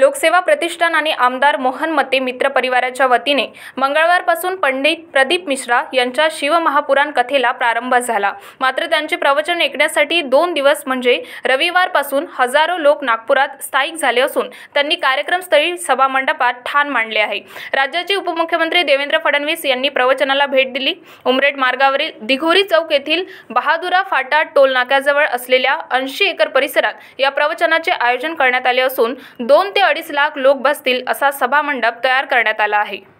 लोकसेवा प्रतिष्ठान आणि आमदार मोहन मते मित्र परिवाराच्या वतीने मंगळवारपासून पंडित प्रदीप मिश्रा यांच्या शिवमहापुराण कथेला प्रारंभ झाला मात्र त्यांचे प्रवचन ऐकण्यासाठी दोन दिवस म्हणजे रविवारपासून हजारो लोक नागपुरात स्थायिक झाले असून त्यांनी कार्यक्रमस्थळी सभामंडपात ठाण मांडले आहे राज्याचे उपमुख्यमंत्री देवेंद्र फडणवीस यांनी प्रवचनाला भेट दिली उमरेड मार्गावरील दिघोरी चौक येथील बहादुरा फाटा टोल नाक्याजवळ असलेल्या ऐंशी एकर परिसरात या प्रवचनाचे आयोजन करण्यात आले असून दोन ते अडीच लाख लोक बसतील असा सभामंडप तयार करण्यात आला आहे